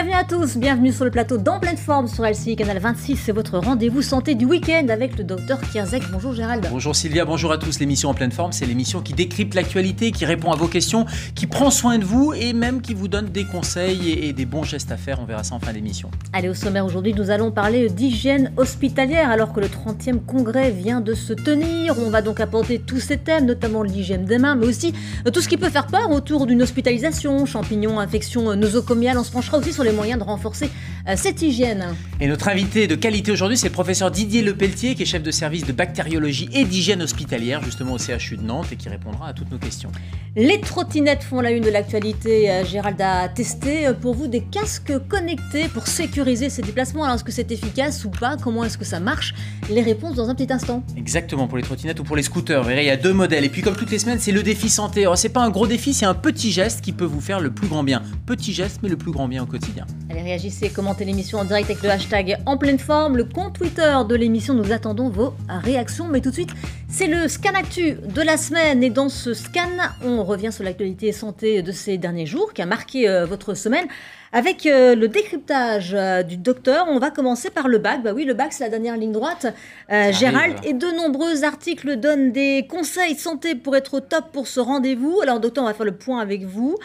Bienvenue à tous, bienvenue sur le plateau d'En pleine forme sur LCI Canal 26. C'est votre rendez-vous santé du week-end avec le docteur Kierzek. Bonjour Gérald. Bonjour Sylvia, bonjour à tous. L'émission En pleine forme, c'est l'émission qui décrypte l'actualité, qui répond à vos questions, qui prend soin de vous et même qui vous donne des conseils et, des bons gestes à faire. On verra ça en fin d'émission. Allez, au sommaire aujourd'hui, nous allons parler d'hygiène hospitalière alors que le 30e congrès vient de se tenir. On va donc apporter tous ces thèmes, notamment l'hygiène des mains, mais aussi tout ce qui peut faire peur autour d'une hospitalisation, champignons, infections nosocomiales. On se penchera aussi sur les les moyens de renforcer euh, cette hygiène. Et notre invité de qualité aujourd'hui, c'est le professeur Didier Lepelletier, qui est chef de service de bactériologie et d'hygiène hospitalière, justement au CHU de Nantes, et qui répondra à toutes nos questions. Les trottinettes font la une de l'actualité. Euh, Gérald a testé euh, pour vous des casques connectés pour sécuriser ses déplacements. Alors, est-ce que c'est efficace ou pas Comment est-ce que ça marche Les réponses dans un petit instant. Exactement, pour les trottinettes ou pour les scooters. Vous verrez, il y a deux modèles. Et puis, comme toutes les semaines, c'est le défi santé. Alors, c'est pas un gros défi, c'est un petit geste qui peut vous faire le plus grand bien. Petit geste, mais le plus grand bien au quotidien. Allez, réagissez, commentez l'émission en direct avec le hashtag en pleine forme, le compte Twitter de l'émission. Nous attendons vos réactions. Mais tout de suite, c'est le scan actu de la semaine. Et dans ce scan, on revient sur l'actualité santé de ces derniers jours qui a marqué euh, votre semaine avec euh, le décryptage euh, du docteur, on va commencer par le bac. Bah oui, le bac, c'est la dernière ligne droite, euh, Gérald. Et de nombreux articles donnent des conseils santé pour être au top pour ce rendez-vous. Alors, docteur, on va faire le point avec vous.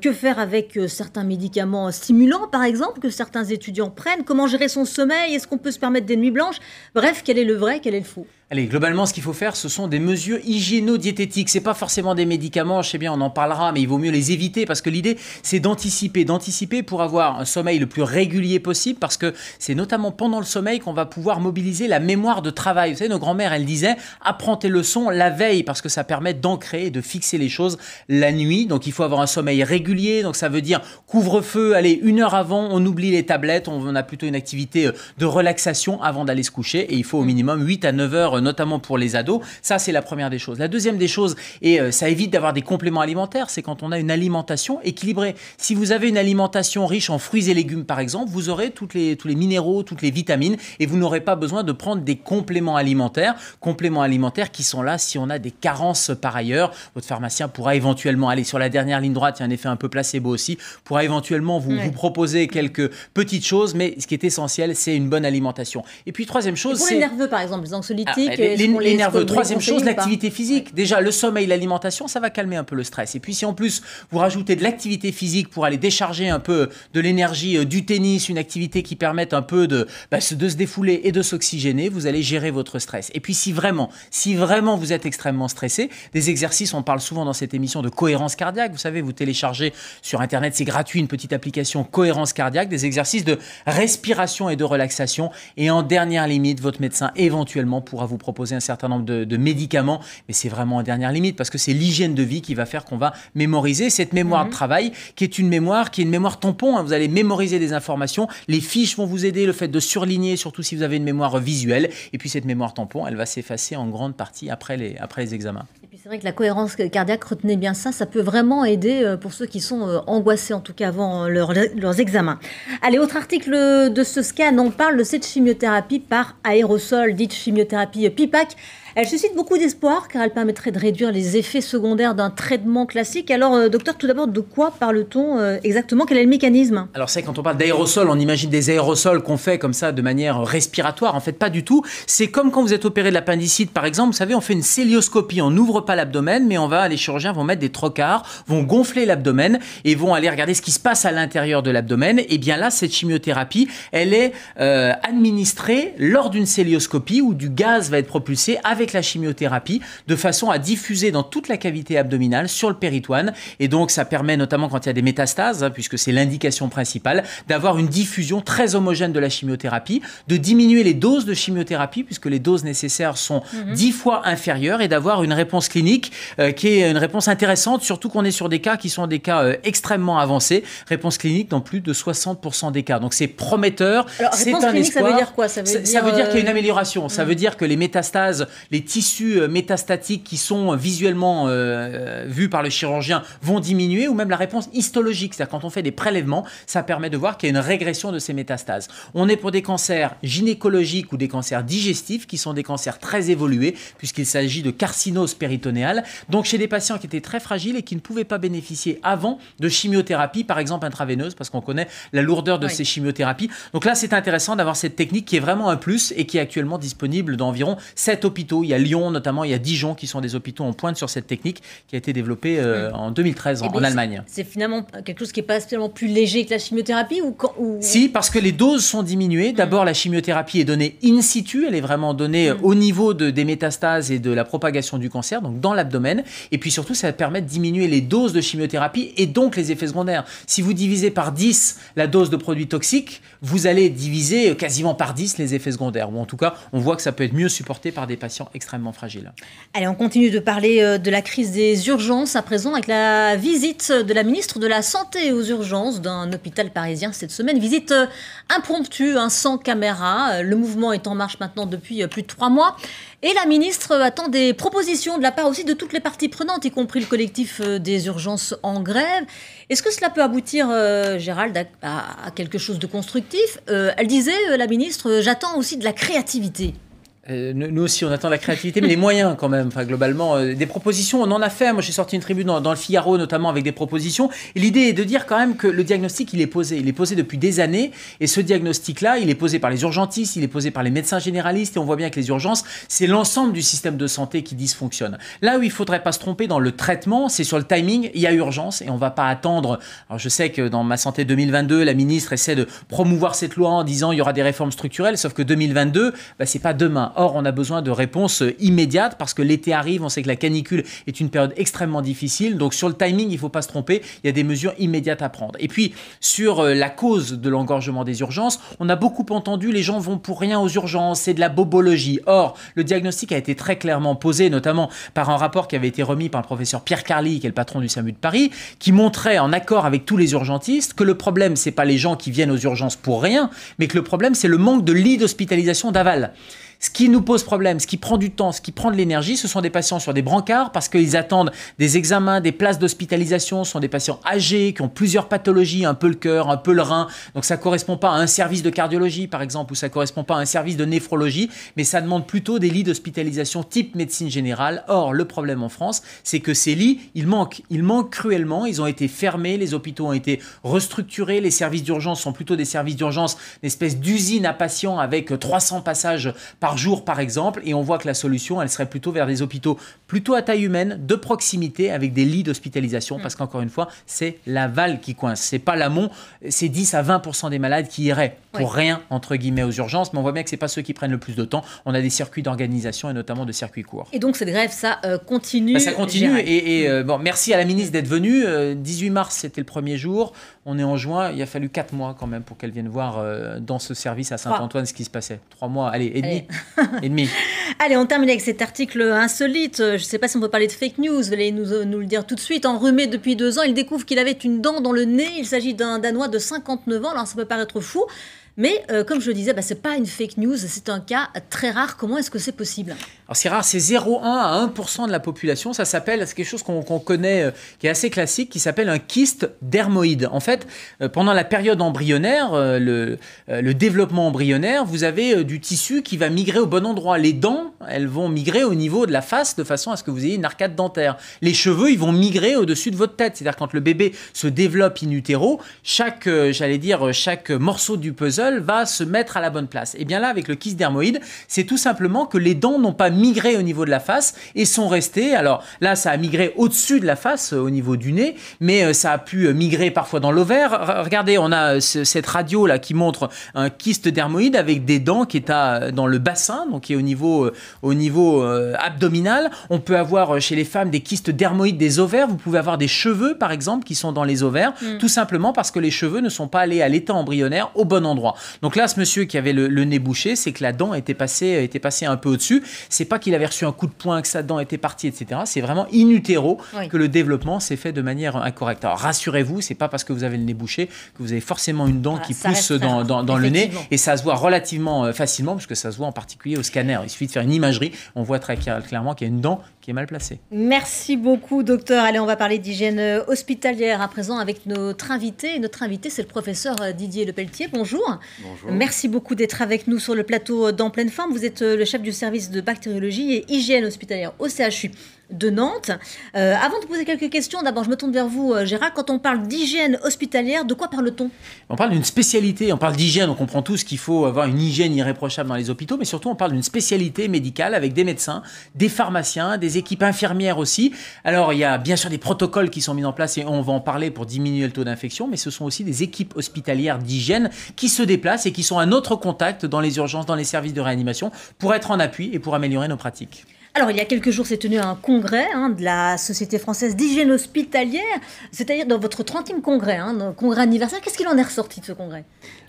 que faire avec certains médicaments stimulants, par exemple, que certains étudiants prennent Comment gérer son sommeil Est-ce qu'on peut se permettre des nuits blanches Bref, quel est le vrai, quel est le faux Allez, globalement, ce qu'il faut faire, ce sont des mesures hygiéno-diététiques. C'est pas forcément des médicaments, je sais bien, on en parlera, mais il vaut mieux les éviter parce que l'idée, c'est d'anticiper, d'anticiper pour avoir un sommeil le plus régulier possible parce que c'est notamment pendant le sommeil qu'on va pouvoir mobiliser la mémoire de travail. Vous savez, nos grands-mères, elles disaient, apprends tes leçons la veille parce que ça permet d'ancrer et de fixer les choses la nuit. Donc, il faut avoir un sommeil régulier. Donc, ça veut dire couvre-feu, allez, une heure avant, on oublie les tablettes, on a plutôt une activité euh, de relaxation avant d'aller se coucher et il faut au minimum 8 à 9 heures euh, notamment pour les ados. Ça, c'est la première des choses. La deuxième des choses, et euh, ça évite d'avoir des compléments alimentaires, c'est quand on a une alimentation équilibrée. Si vous avez une alimentation riche en fruits et légumes, par exemple, vous aurez toutes les, tous les minéraux, toutes les vitamines, et vous n'aurez pas besoin de prendre des compléments alimentaires, compléments alimentaires qui sont là si on a des carences par ailleurs. Votre pharmacien pourra éventuellement aller sur la dernière ligne droite, il y a un effet un peu placebo aussi, pourra éventuellement vous, vous proposer quelques petites choses, mais ce qui est essentiel, c'est une bonne alimentation. Et puis troisième chose, c'est... les nerveux par exemple, les anxiolytiques, ah, eh les, nerveux. Troisième chose, l'activité physique. Déjà, le sommeil, l'alimentation, ça va calmer un peu le stress. Et puis, si en plus, vous rajoutez de l'activité physique pour aller décharger un peu de l'énergie euh, du tennis, une activité qui permette un peu de, bah, de se défouler et de s'oxygéner, vous allez gérer votre stress. Et puis, si vraiment, si vraiment vous êtes extrêmement stressé, des exercices, on parle souvent dans cette émission de cohérence cardiaque. Vous savez, vous téléchargez sur Internet, c'est gratuit, une petite application cohérence cardiaque, des exercices de respiration et de relaxation. Et en dernière limite, votre médecin éventuellement pourra vous vous proposer un certain nombre de, médicaments, mais c'est vraiment en dernière limite parce que c'est l'hygiène de vie qui va faire qu'on va mémoriser cette mémoire mhm. de travail qui est une mémoire qui est une mémoire tampon. Hein. Vous allez mémoriser des informations, les fiches vont vous aider, le fait de surligner, surtout si vous avez une mémoire visuelle, et puis cette mémoire tampon, elle va s'effacer en grande partie après les, après les examens. C'est vrai que la cohérence cardiaque, retenez bien ça, ça peut vraiment aider euh, pour ceux qui sont euh, angoissés, en tout cas avant euh, leurs examens. Allez, autre article de ce scan, on parle de cette chimiothérapie par aérosol, dite chimiothérapie PIPAC. Elle suscite beaucoup d'espoir car elle permettrait de réduire les effets secondaires d'un traitement classique. Alors, euh, docteur, tout d'abord, de quoi parle-t-on euh, exactement Quel est le mécanisme Alors, c'est quand on parle d'aérosol, on imagine des aérosols qu'on fait comme ça de manière respiratoire. En fait, pas du tout. C'est comme quand vous êtes opéré de l'appendicite, par exemple. Vous savez, on fait une célioscopie. On n'ouvre pas l'abdomen, mais on va, les chirurgiens vont mettre des trocars, vont gonfler l'abdomen et vont aller regarder ce qui se passe à l'intérieur de l'abdomen. Et eh bien là, cette chimiothérapie, elle est euh, administrée lors d'une célioscopie où du gaz va être propulsé avec avec la chimiothérapie de façon à diffuser dans toute la cavité abdominale sur le péritoine. Et donc, ça permet notamment quand il y a des métastases, hein, puisque c'est l'indication principale, d'avoir une diffusion très homogène de la chimiothérapie, de diminuer les doses de chimiothérapie, puisque les doses nécessaires sont mhm. dix fois inférieures, et d'avoir une réponse clinique euh, qui est une réponse intéressante, surtout qu'on est sur des cas qui sont des cas euh, extrêmement avancés, réponse clinique dans plus de 60% des cas. Donc c'est prometteur, c'est un espoir. Ça veut dire quoi Ça veut ça, dire, dire qu'il y a une euh, amélioration. Ça hmm. veut dire que les métastases, les tissus euh, métastatiques qui sont euh, visuellement euh, vus par le chirurgien vont diminuer, ou même la réponse histologique, c'est-à-dire quand on fait des prélèvements, ça permet de voir qu'il y a une régression de ces métastases. On est pour des cancers gynécologiques ou des cancers digestifs, qui sont des cancers très évolués, puisqu'il s'agit de carcinose péritonéale, donc chez des patients qui étaient très fragiles et qui ne pouvaient pas bénéficier avant de chimiothérapie, par exemple intraveineuse, parce qu'on connaît la lourdeur de ces chimiothérapies. Donc là, c'est intéressant d'avoir cette technique qui est vraiment un plus et qui est actuellement disponible dans environ 7 hôpitaux il y a Lyon notamment, il y a Dijon qui sont des hôpitaux en pointe sur cette technique qui a été développée euh, mm. en 2013 eh en, Allemagne. C'est finalement quelque chose qui n'est pas spécialement plus léger que la chimiothérapie ou, quand, Si, parce que les doses sont diminuées. Mm. D'abord, la chimiothérapie est donnée in situ, elle est vraiment donnée mm. euh, au niveau de, des métastases et de la propagation du cancer, donc dans l'abdomen. Et puis surtout, ça permet de diminuer les doses de chimiothérapie et donc les effets secondaires. Si vous divisez par 10 la dose de produits toxiques, vous allez diviser euh, quasiment par 10 les effets secondaires. Ou en tout cas, on voit que ça peut être mieux supporté par des patients extrêmement fragile. Allez, on continue de parler euh, de la crise des urgences à présent avec la visite de la ministre de la Santé aux urgences d'un hôpital parisien cette semaine. Visite euh, impromptue, hein, sans caméra. Euh, le mouvement est en marche maintenant depuis plus de trois mois. Et la ministre attend des propositions de la part aussi de toutes les parties prenantes, y compris le collectif des urgences en grève. Est-ce que cela peut aboutir, Gérald, à, quelque chose de constructif Elle disait, la ministre, j'attends aussi de la créativité. Euh, nous aussi, on attend la créativité, mais les moyens quand même. Enfin, globalement, euh, des propositions, on en a fait. Moi, j'ai sorti une tribune dans, le Figaro, notamment avec des propositions. L'idée est de dire quand même que le diagnostic, il est posé. Il est posé depuis des années. Et ce diagnostic-là, il est posé par les urgentistes, il est posé par les médecins généralistes. Et on voit bien que les urgences, c'est l'ensemble du système de santé qui dysfonctionne. Là où il faudrait pas se tromper dans le traitement, c'est sur le timing. Il y a urgence et on va pas attendre. Alors, je sais que dans Ma Santé 2022, la ministre essaie de promouvoir cette loi en disant il y aura des réformes structurelles. Sauf que 2022, bah, c'est pas demain. Or, on a besoin de réponses euh, immédiates parce que l'été arrive, on sait que la canicule est une période extrêmement difficile. Donc, sur le timing, il ne faut pas se tromper. Il y a des mesures immédiates à prendre. Et puis, sur euh, la cause de l'engorgement des urgences, on a beaucoup entendu les gens vont pour rien aux urgences, c'est de la bobologie. Or, le diagnostic a été très clairement posé, notamment par un rapport qui avait été remis par le professeur Pierre Carly, qui est le patron du SAMU de Paris, qui montrait, en accord avec tous les urgentistes, que le problème, c'est pas les gens qui viennent aux urgences pour rien, mais que le problème, c'est le manque de lits d'hospitalisation d'aval. Ce qui nous pose problème, ce qui prend du temps, ce qui prend de l'énergie, ce sont des patients sur des brancards parce qu'ils attendent des examens, des places d'hospitalisation, ce sont des patients âgés qui ont plusieurs pathologies, un peu le cœur, un peu le rein. Donc ça ne correspond pas à un service de cardiologie par exemple ou ça ne correspond pas à un service de néphrologie, mais ça demande plutôt des lits d'hospitalisation type médecine générale. Or, le problème en France, c'est que ces lits, ils manquent. Ils manquent cruellement, ils ont été fermés, les hôpitaux ont été restructurés, les services d'urgence sont plutôt des services d'urgence, une espèce d'usine à patients avec 300 passages par jour par exemple, et on voit que la solution, elle serait plutôt vers des hôpitaux plutôt à taille humaine, de proximité, avec des lits d'hospitalisation, parce qu'encore une fois, c'est l'aval qui coince, c'est pas l'amont, c'est 10 à 20% des malades qui iraient pour rien, entre guillemets, aux urgences, mais on voit bien que c'est pas ceux qui prennent le plus de temps, on a des circuits d'organisation et notamment de circuits courts. Et donc cette grève, ça euh, continue bah, Ça continue, et, euh, bon, merci à la ministre d'être venue, 18 euh, mars c'était le premier jour, on est en juin, il a fallu 4 mois quand même pour qu'elle vienne voir dans ce service à Saint-Antoine ce qui se passait, 3 mois, allez, et demi, Allez, on termine avec cet article insolite. Euh, je ne sais pas si on peut parler de fake news. Vous allez nous, euh, nous le dire tout de suite. En Enrhumé depuis deux ans, il découvre qu'il avait une dent dans le nez. Il s'agit d'un Danois de 59 ans. Alors, ça peut paraître fou. Mais euh, comme je le disais, bah, ce n'est pas une fake news, c'est un cas très rare. Comment est-ce que c'est possible Alors c'est rare, c'est 0,1 à 1% de la population. Ça s'appelle, c'est quelque chose qu'on connaît, euh, qui est assez classique, qui s'appelle un kyste dermoïde. En fait, euh, pendant la période embryonnaire, le, le, développement embryonnaire, vous avez du tissu qui va migrer au bon endroit. Les dents, elles vont migrer au niveau de la face de façon à ce que vous ayez une arcade dentaire. Les cheveux, ils vont migrer au-dessus de votre tête. C'est-à-dire quand le bébé se développe in utero, chaque, j'allais dire, chaque morceau du puzzle va se mettre à la bonne place. Et eh bien là, avec le kyste dermoïde, c'est tout simplement que les dents n'ont pas migré au niveau de la face et sont restées. Alors là, ça a migré au-dessus de la face, euh, au niveau du nez, mais euh, ça a pu euh, migrer parfois dans l'ovaire. Regardez, on a cette radio là qui montre un kyste dermoïde avec des dents qui est à, dans le bassin, donc qui est au niveau, au niveau abdominal. On peut avoir chez les femmes des kystes dermoïdes des ovaires. Vous pouvez avoir des cheveux, par exemple, qui sont dans les ovaires, hmm. tout simplement parce que les cheveux ne sont pas allés à l'état embryonnaire au bon endroit. Donc là, ce monsieur qui avait le, nez bouché, c'est que la dent était passée, euh, était passée un peu au-dessus. C'est pas qu'il avait reçu un coup de poing, que sa dent était partie, etc. C'est vraiment in utero que le développement s'est fait de manière incorrecte. Alors rassurez-vous, c'est pas parce que vous avez le nez bouché que vous avez forcément une dent qui pousse dans, le nez et ça se voit relativement euh, facilement puisque ça se voit en particulier au scanner. Il suffit de faire une imagerie, on voit très clairement qu'il y a une dent qui est mal placé. Merci beaucoup, docteur. Allez, on va parler d'hygiène euh, hospitalière à présent avec notre invité. notre invité, c'est le professeur euh, Didier Lepelletier. Bonjour. Bonjour. Merci beaucoup d'être avec nous sur le plateau euh, d'En pleine forme. Vous êtes le chef du service de bactériologie et hygiène hospitalière au CHU de Nantes. Euh, avant de poser quelques questions, d'abord je me tourne vers vous euh, Gérard, quand on parle d'hygiène hospitalière, de quoi parle-t-on On parle d'une spécialité, on parle d'hygiène, on comprend tous qu'il faut avoir une hygiène irréprochable dans les hôpitaux, mais surtout on parle d'une spécialité médicale avec des médecins, des pharmaciens, des équipes infirmières aussi. Alors il y a bien sûr des protocoles qui sont mis en place et on va en parler pour diminuer le taux d'infection, mais ce sont aussi des équipes hospitalières d'hygiène qui se déplacent et qui sont à notre contact dans les urgences, dans les services de réanimation pour être en appui et pour améliorer nos pratiques. Alors, il y a quelques jours s'est tenu un congrès hein, de la Société française d'hygiène hospitalière, c'est-à-dire dans votre 30e congrès, hein, congrès anniversaire. Qu'est-ce qu'il en est ressorti de ce congrès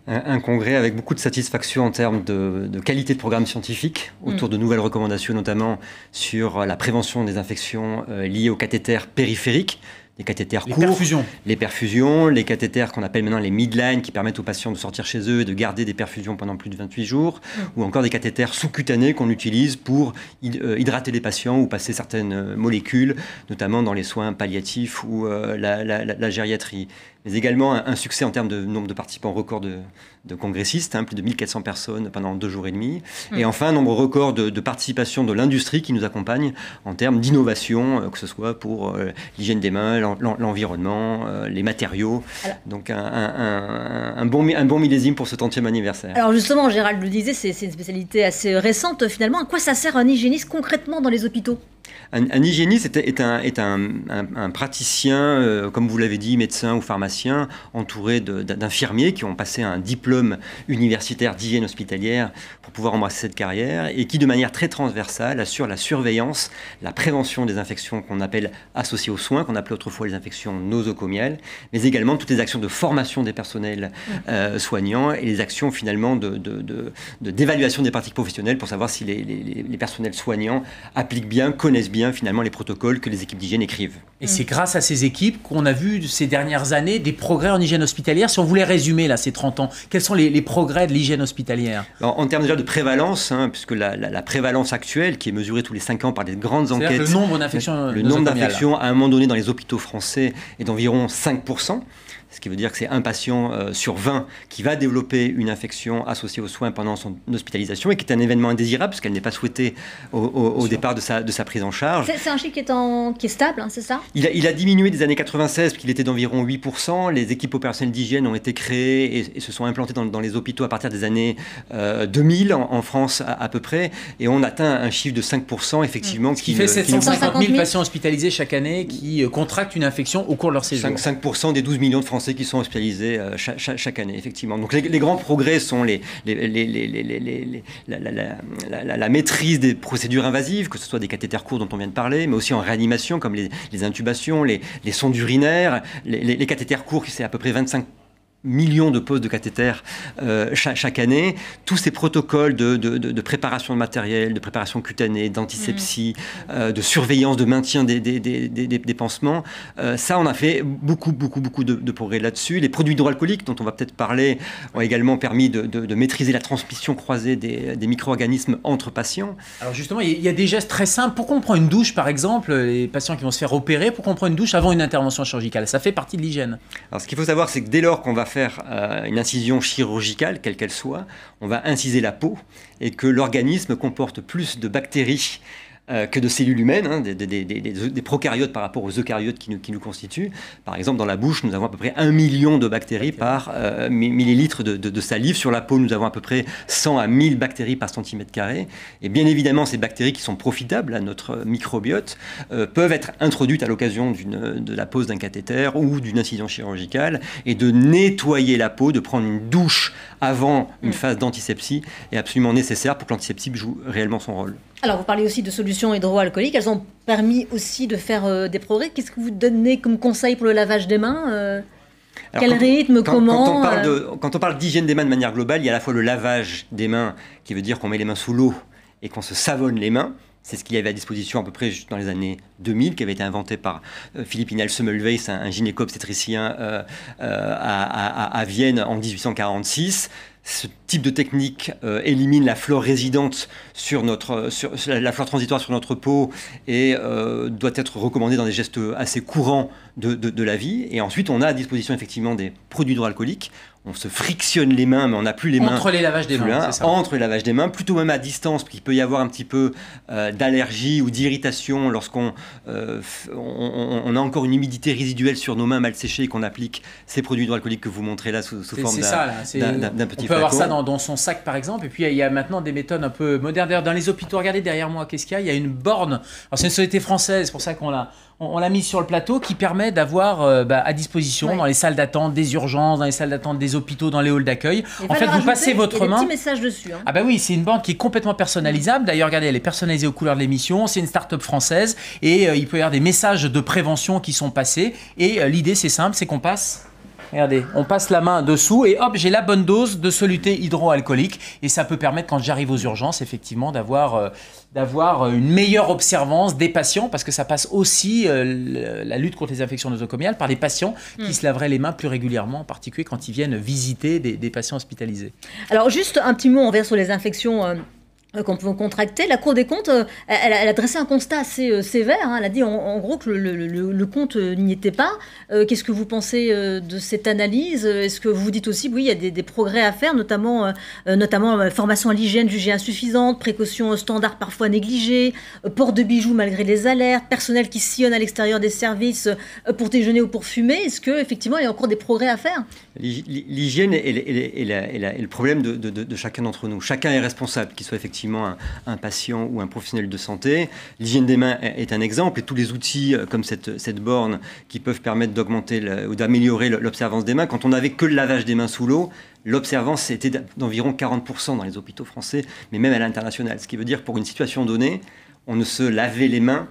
un, congrès avec beaucoup de satisfaction en termes de, qualité de programme scientifique, mm. autour de nouvelles recommandations, notamment sur la prévention des infections euh, liées aux cathéters périphériques les cathéters les courts. Perfusions. Les perfusions. Les cathéters qu'on appelle maintenant les midlines, qui permettent aux patients de sortir chez eux et de garder des perfusions pendant plus de 28 jours. Mm. Ou encore des cathéters sous-cutanés qu'on utilise pour euh, hydrater les patients ou passer certaines euh, molécules, notamment dans les soins palliatifs ou euh, la gériatrie mais également un, succès en termes de nombre de participants record de, congressistes, hein, plus de 1400 personnes pendant deux jours et demi. Mm. Et enfin, un nombre record de, participation de l'industrie qui nous accompagne en termes d'innovation, euh, que ce soit pour euh, l'hygiène des mains, l'environnement, euh, les matériaux. Donc un, bon, un bon millésime pour ce 30e anniversaire. Alors justement, Gérald le disait, c'est une spécialité assez récente finalement. À quoi ça sert un hygiéniste concrètement dans les hôpitaux un, hygiéniste est, un, praticien, euh, comme vous l'avez dit, médecin ou pharmacien, entouré d'infirmiers qui ont passé un diplôme universitaire d'hygiène hospitalière pour pouvoir embrasser cette carrière et qui, de manière très transversale, assure la surveillance, la prévention des infections qu'on appelle associées aux soins, qu'on appelait autrefois les infections nosocomiales, mais également toutes les actions de formation des personnels mmh. euh, soignants et les actions finalement d'évaluation de, des pratiques professionnelles pour savoir si les, les personnels soignants appliquent bien, connaissent bien finalement les protocoles que les équipes d'hygiène écrivent. Et c'est grâce à ces équipes qu'on a vu ces dernières années des progrès en hygiène hospitalière. Si on voulait résumer là ces 30 ans, quels sont les, progrès de l'hygiène hospitalière En termes de prévalence, hein, puisque la, prévalence actuelle qui est mesurée tous les 5 ans par des grandes enquêtes, le nombre d'infections, le euh, nombre d'infections à un moment donné dans les hôpitaux français est d'environ 5 ce qui veut dire que c'est un patient euh, sur 20 qui va développer une infection associée aux soins pendant son hospitalisation et qui est un événement indésirable puisqu'elle n'est pas souhaitée au, départ de sa, de sa, prise en charge. C'est un chiffre qui est, en, qui est stable, hein, c'est ça il a, diminué des années 96 puisqu'il était d'environ 8%. Les équipes opérationnelles d'hygiène ont été créées et, se sont implantées dans, les hôpitaux à partir des années 2000 euh, en, France à, peu près et on atteint un chiffre de 5% effectivement. Ce qui, qui fait 750 000 patients hospitalisés chaque année qui euh, contractent une infection au cours de leur séjour. 5%, 5 des 12 millions de Français qui sont hospitalisés euh, chaque, année, effectivement. Donc les, grands progrès sont la, maîtrise des procédures invasives, que ce soit des cathéters courts dont on vient de parler, mais aussi en réanimation, comme les, intubations, les, sondes urinaires, les, cathéters courts, c'est à peu près 25 millions de poses de cathéter euh, chaque, année. Tous ces protocoles de, de, de, préparation de matériel, de préparation cutanée, d'antisepsie, mm. euh, de surveillance, de maintien des, des, des, des pansements, euh, ça, on a fait beaucoup, beaucoup, beaucoup de, de progrès là-dessus. Les produits hydroalcooliques, dont on va peut-être parler, ont également permis de, maîtriser la transmission croisée des, micro-organismes entre patients. Alors justement, il y a des gestes très simples. Pourquoi on prend une douche, par exemple, les patients qui vont se faire opérer, pourquoi on prend une douche avant une intervention chirurgicale Ça fait partie de l'hygiène. Alors ce qu'il faut savoir, c'est que dès lors qu'on va faire euh, une incision chirurgicale, quelle qu'elle soit, on va inciser la peau, et que l'organisme comporte plus de bactéries euh, que de cellules humaines, hein, des, des, prokaryotes par rapport aux eucaryotes qui nous, constituent. Par exemple, dans la bouche, nous avons à peu près un million de bactéries par euh, millilitre de, salive. Sur la peau, nous avons à peu près 100 à 1000 bactéries par centimètre carré. Et bien évidemment, ces bactéries qui sont profitables à notre microbiote euh, peuvent être introduites à l'occasion de la pose d'un cathéter ou d'une incision chirurgicale et de nettoyer la peau, de prendre une douche avant une mm. phase d'antisepsie est absolument nécessaire pour que l'antisepsie joue réellement son rôle. Alors, vous parlez aussi de solutions hydroalcooliques. Elles ont permis aussi de faire euh, des progrès. Qu'est-ce que vous donnez comme conseil pour le lavage des mains Quel rythme Comment quand on, parle d'hygiène des mains de manière globale, il y a à la fois le lavage des mains, qui veut dire qu'on met les mains sous l'eau et qu'on se savonne les mains. C'est ce qu'il y avait à disposition à peu près dans les années 2000, qui avait été inventé par euh, Philippe Inal Semmelweis, un, gynéco-obstétricien euh, à, à Vienne en 1846 ce type de technique euh, élimine la flore résidente sur notre, euh, la flore transitoire sur notre peau et euh, doit être recommandée dans des gestes assez courants de, de, la vie. Et ensuite, on a à disposition effectivement des produits hydroalcooliques on se frictionne les mains, mais on n'a plus les mains. Entre les lavages des mains. Entre les lavages des mains, plutôt même à distance, parce qu'il peut y avoir un petit peu euh, d'allergie ou d'irritation lorsqu'on euh, on, a encore une humidité résiduelle sur nos mains mal séchées et qu'on applique ces produits hydroalcooliques que vous montrez là sous, forme d'un petit On peut avoir ça dans, son sac par exemple. Et puis il y a maintenant des méthodes un peu modernes. Dans les hôpitaux, regardez derrière moi, qu'est-ce qu'il y a Il y a une borne. c'est une société française, c'est pour ça qu'on l'a on, l'a mise sur le plateau, qui permet d'avoir euh, bah, à disposition dans les salles d'attente des urgences, dans les salles d'attente des hôpitaux, dans les halls d'accueil. En fait, vous passez votre main. dessus. Hein. Ah bah oui, c'est une bande qui est complètement personnalisable. D'ailleurs, regardez, elle est personnalisée aux couleurs de l'émission. C'est une start-up française et euh, il peut y avoir des messages de prévention qui sont passés. Et euh, l'idée, c'est simple, c'est qu'on passe Regardez, on passe la main dessous et hop, j'ai la bonne dose de soluté hydroalcoolique. Et ça peut permettre, quand j'arrive aux urgences, effectivement, d'avoir euh, euh, une meilleure observance des patients, parce que ça passe aussi euh, la lutte contre les infections nosocomiales par les patients qui hmm. se laveraient les mains plus régulièrement, en particulier quand ils viennent visiter des, des patients hospitalisés. Alors juste un petit mot envers sur les infections euh, qu'on peut contracter. La Cour des comptes, euh, elle, a dressé un constat assez euh, sévère. Hein. Elle a dit en, gros que le, compte n'y était pas. Qu'est-ce que vous pensez de cette analyse Est-ce que vous dites aussi, oui, il y a des, progrès à faire, notamment, notamment formation à l'hygiène jugée insuffisante, précaution standard parfois négligées, port de bijoux malgré les alertes, personnel qui sillonne à l'extérieur des services pour déjeuner ou pour fumer. Est-ce qu'effectivement, il y a encore des progrès à faire L'hygiène est, le problème de, de chacun d'entre nous. Chacun est responsable, qu'il soit effectivement un, patient ou un professionnel de santé. L'hygiène des mains est, un exemple et tous les outils euh, comme cette, borne qui peuvent permettre d'augmenter ou d'améliorer l'observance des mains. Quand on n'avait que le lavage des mains sous l'eau, l'observance était d'environ 40% dans les hôpitaux français, mais même à l'international. Ce qui veut dire pour une situation donnée, on ne se lavait les mains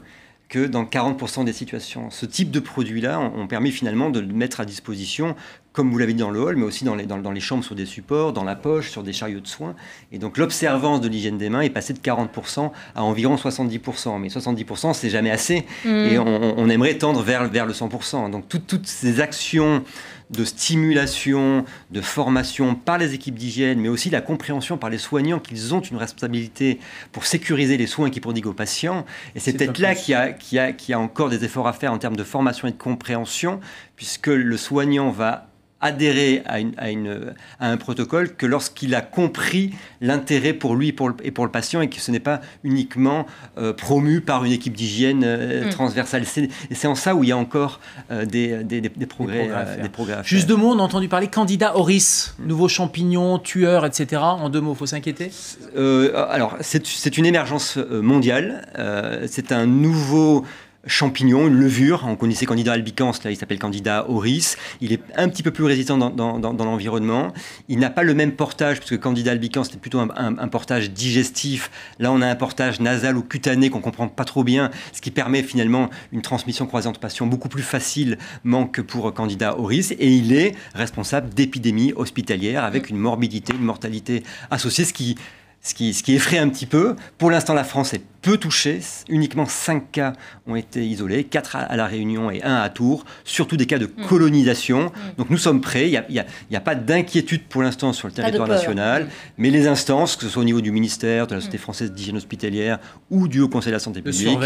que dans 40% des situations. Ce type de produit-là, on, permet finalement de le mettre à disposition, comme vous l'avez dit dans le hall, mais aussi dans les, dans, les, chambres sur des supports, dans la poche, sur des chariots de soins. Et donc l'observance de l'hygiène des mains est passée de 40% à environ 70%. Mais 70%, c'est jamais assez. Mmh. Et on, aimerait tendre vers, vers le 100%. Donc toutes, toutes ces actions de stimulation, de formation par les équipes d'hygiène, mais aussi la compréhension par les soignants qu'ils ont une responsabilité pour sécuriser les soins qu'ils prodiguent aux patients. Et c'est peut-être là qu'il y, a, y a encore des efforts à faire en termes de formation et de compréhension, puisque le soignant va adhérer à, une, un protocole que lorsqu'il a compris l'intérêt pour lui et pour, le, patient et que ce n'est pas uniquement euh, promu par une équipe d'hygiène euh, mm. transversale. C'est en ça où il y a encore euh, des, progrès, Juste deux mots, on a entendu parler candidat auris, nouveau champignon, tueur, etc. En deux mots, faut s'inquiéter Alors, c'est une émergence mondiale. c'est un nouveau champignon, une levure. On connaissait Candida albicans, là il s'appelle Candida auris. Il est un petit peu plus résistant dans, l'environnement. Il n'a pas le même portage, puisque Candida albicans c'était plutôt un, portage digestif. Là on a un portage nasal ou cutané qu'on comprend pas trop bien, ce qui permet finalement une transmission croisante entre patients beaucoup plus facilement que pour Candida auris. Et il est responsable d'épidémies hospitalières avec mm. une morbidité, une mortalité associée, ce qui ce qui, ce qui effraie un petit peu. Pour l'instant, la France est peu touchée. Uniquement 5 cas ont été isolés, 4 à La Réunion et 1 à Tours, surtout des cas de hmm. colonisation. Hmm. Donc nous sommes prêts. Il n'y a, pas d'inquiétude pour l'instant sur le territoire national, hmm. mais les instances, que ce soit au niveau du ministère, de la Société française d'hygiène hospitalière ou du Haut Conseil de la santé publique,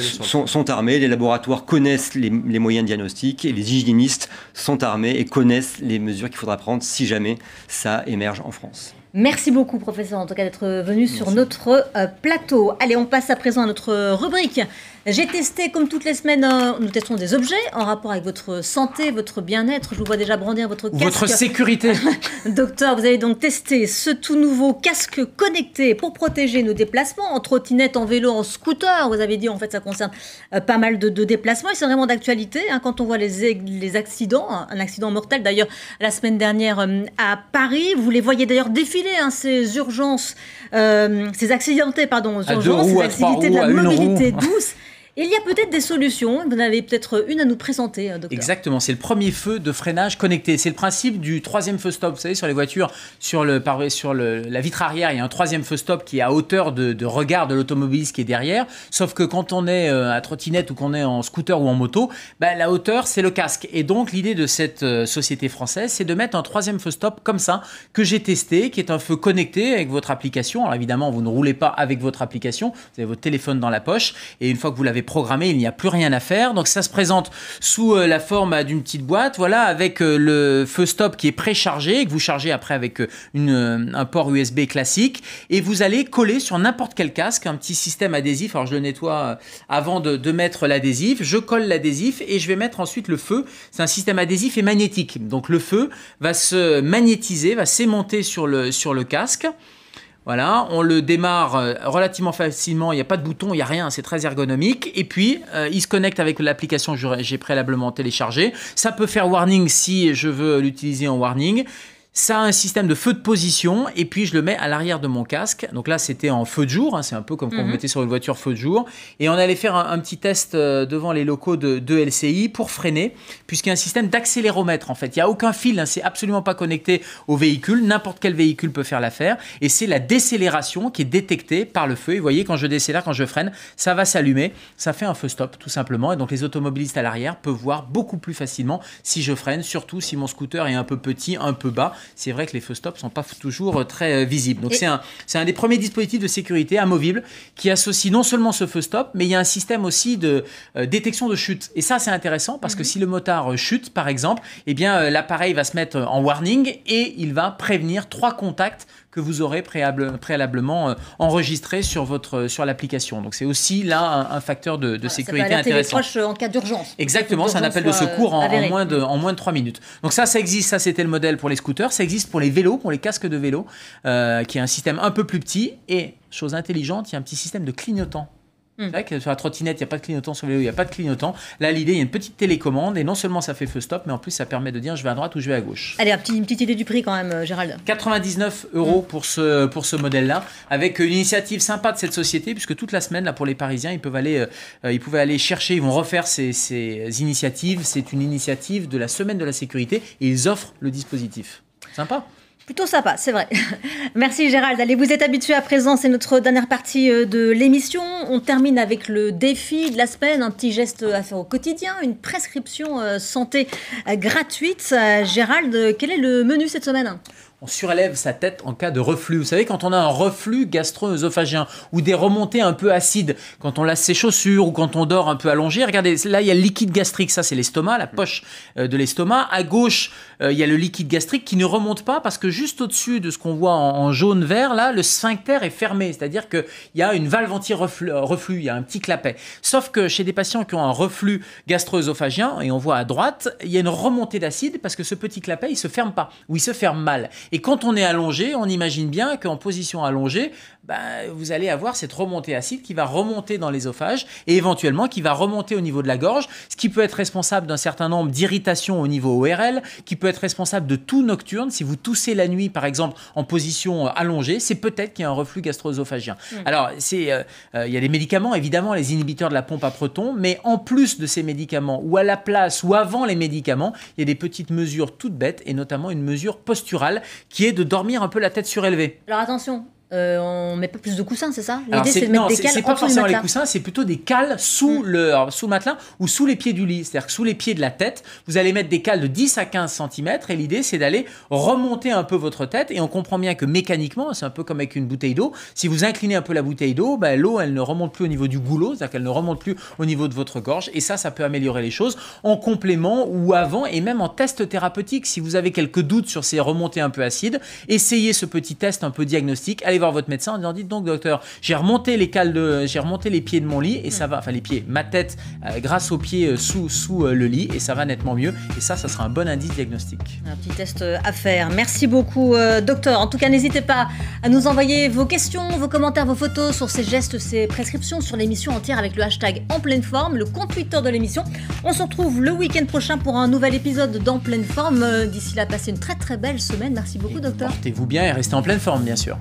sont, sont, Les laboratoires connaissent les, les moyens de diagnostic et les hygiénistes sont armés et connaissent les mesures qu'il faudra prendre si jamais ça émerge en France. Merci beaucoup, professeur, en tout cas, d'être venu sur notre euh, plateau. Allez, on passe à présent à notre rubrique j'ai testé, comme toutes les semaines, nous testons des objets en rapport avec votre santé, votre bien-être. Je vous vois déjà brandir votre casque. Votre sécurité. Docteur, vous avez donc testé ce tout nouveau casque connecté pour protéger nos déplacements en trottinette, en vélo, en scooter. Vous avez dit, en fait, ça concerne euh, pas mal de, déplacements et c'est vraiment d'actualité hein, quand on voit les, les accidents. un accident mortel, d'ailleurs, la semaine dernière euh, à Paris. Vous les voyez d'ailleurs défiler, hein, ces urgences, euh, ces accidentés, pardon, aux urgences, ces activités de la mobilité douce. Il y a peut-être des solutions. Vous en avez peut-être une à nous présenter, euh, docteur. Exactement. C'est le premier feu de freinage connecté. C'est le principe du troisième feu stop. Vous savez, sur les voitures, sur, le, sur le, la vitre arrière, il y a un troisième feu stop qui est à hauteur de, regard de l'automobiliste qui est derrière. Sauf que quand on est euh, à trottinette ou qu'on est en scooter ou en moto, ben, la hauteur, c'est le casque. Et donc, l'idée de cette euh, société française, c'est de mettre un troisième feu stop comme ça, que j'ai testé, qui est un feu connecté avec votre application. Alors, évidemment, vous ne roulez pas avec votre application. Vous avez votre téléphone dans la poche. Et une fois que vous l'avez programmé, il n'y a plus rien à faire. Donc ça se présente sous euh, la forme bah, d'une petite boîte, voilà, avec euh, le feu stop qui est préchargé, que vous chargez après avec euh, un port USB classique, et vous allez coller sur n'importe quel casque un petit système adhésif. Alors je le nettoie avant de, mettre l'adhésif, je colle l'adhésif et je vais mettre ensuite le feu. C'est un système adhésif et magnétique, donc le feu va se magnétiser, va s'aimanter sur le, sur le casque. Voilà, on le démarre euh, relativement facilement, il n'y a pas de bouton, il n'y a rien, c'est très ergonomique. Et puis, euh, il se connecte avec l'application que j'ai préalablement téléchargée. Ça peut faire warning si je veux l'utiliser en warning. Ça a un système de feu de position et puis je le mets à l'arrière de mon casque. Donc là, c'était en feu de jour. Hein, c'est un peu comme quand vous mhm. mettez sur une voiture feu de jour. Et on allait faire un, petit test euh, devant les locaux de, LCI pour freiner, puisqu'il y a un système d'accéléromètre en fait. Il n'y a aucun fil, hein, c'est absolument pas connecté au véhicule. N'importe quel véhicule peut faire l'affaire. Et c'est la décélération qui est détectée par le feu. Et vous voyez, quand je décélère, quand je freine, ça va s'allumer. Ça fait un feu stop tout simplement. Et donc les automobilistes à l'arrière peuvent voir beaucoup plus facilement si je freine, surtout si mon scooter est un peu petit, un peu bas c'est vrai que les feux stop sont pas toujours euh, très euh, visibles. Donc c'est un, des premiers dispositifs de sécurité amovible qui associe non seulement ce feu stop, mais il y a un système aussi de euh, détection de chute. Et ça c'est intéressant parce que mhm. si le motard chute par exemple, eh bien l'appareil va se mettre en warning et il va prévenir trois contacts que vous aurez préalablement euh, enregistré sur, votre, euh, sur l'application. Donc c'est aussi là un, facteur de, de intéressant. sécurité ça intéressant. Les en cas d'urgence. Exactement, c'est un appel de secours en, moins de, en moins de 3 minutes. Donc ça, ça existe, ça c'était le modèle pour les scooters, ça existe pour les vélos, pour les casques de vélo, euh, qui est un système un peu plus petit et chose intelligente, il y a un petit système de clignotant c'est hmm. vrai que sur la trottinette, il n'y a pas de clignotant, sur le vélo, il n'y a pas de clignotant. Là, l'idée, il y a une petite télécommande et non seulement ça fait feu stop, mais en plus ça permet de dire je vais à droite ou je vais à gauche. Allez, une petite idée du prix quand même, euh, Gérald. 99 euros pour ce, pour ce modèle-là, avec une initiative sympa de cette société, puisque toute la semaine, là, pour les Parisiens, ils peuvent aller, euh, euh, ils pouvaient aller chercher, ils vont refaire ces, ces initiatives. C'est une initiative de la semaine de la sécurité et ils offrent le dispositif. Sympa. Plutôt sympa, c'est vrai. Merci Gérald. Allez, vous êtes habitué à présent, c'est notre dernière partie euh, de l'émission. On termine avec le défi de la semaine, un petit geste euh, à faire au quotidien, une prescription euh, santé gratuite. Gérald, quel est le menu cette semaine on surélève sa tête en cas de reflux. Vous savez, quand on a un reflux gastro-œsophagien ou des remontées un peu acides, quand on lasse ses chaussures ou quand on dort un peu allongé, regardez, là, il y a le liquide gastrique. Ça, c'est l'estomac, la poche euh, de l'estomac. À gauche, euh, il y a le liquide gastrique qui ne remonte pas parce que juste au-dessus de ce qu'on voit en, jaune-vert, là, le sphincter est fermé. C'est-à-dire qu'il y a une valve anti-reflux, euh, il y a un petit clapet. Sauf que chez des patients qui ont un reflux gastro-œsophagien, et on voit à droite, il y a une remontée d'acide parce que ce petit clapet, il se ferme pas ou il se ferme mal. Et quand on est allongé, on imagine bien qu'en position allongée, ben, vous allez avoir cette remontée acide qui va remonter dans l'ésophage et éventuellement qui va remonter au niveau de la gorge, ce qui peut être responsable d'un certain nombre d'irritations au niveau ORL, qui peut être responsable de tout nocturne. Si vous toussez la nuit, par exemple, en position euh, allongée, c'est peut-être qu'il y a un reflux gastro-œsophagien. Alors, euh, euh, il y a les médicaments, évidemment, les inhibiteurs de la pompe à protons, mais en plus de ces médicaments, ou à la place, ou avant les médicaments, il y a des petites mesures toutes bêtes, et notamment une mesure posturale, qui est de dormir un peu la tête surélevée. Alors attention, euh, on met pas plus de coussins, c'est ça L'idée c'est de mettre des cales C'est pas forcément les coussins, c'est plutôt des cales sous, mm. le, sous matelas ou sous les pieds du lit. C'est-à-dire que sous les pieds de la tête, vous allez mettre des cales de 10 à 15 cm et l'idée c'est d'aller remonter un peu votre tête. Et on comprend bien que mécaniquement, c'est un peu comme avec une bouteille d'eau, si vous inclinez un peu la bouteille d'eau, ben, l'eau elle ne remonte plus au niveau du goulot, c'est-à-dire qu'elle ne remonte plus au niveau de votre gorge. Et ça, ça peut améliorer les choses en complément ou avant et même en test thérapeutique. Si vous avez quelques doutes sur ces remontées un peu acides, essayez ce petit test un peu diagnostique. Allez votre médecin en disant dites donc docteur, j'ai remonté les cales de, j'ai remonté les pieds de mon lit et ça va, enfin les pieds, ma tête euh, grâce aux pieds euh, sous sous euh, le lit et ça va nettement mieux. Et ça, ça sera un bon indice diagnostique. Un petit test à faire. Merci beaucoup docteur. En tout cas, n'hésitez pas à nous envoyer vos questions, vos commentaires, vos photos sur ces gestes, ces prescriptions sur l'émission entière avec le hashtag en pleine forme, le compte Twitter de l'émission. On se retrouve le week-end prochain pour un nouvel épisode d'En pleine forme. D'ici là, passez une très très belle semaine. Merci beaucoup, docteur. Portez-vous bien et restez en pleine forme, bien sûr.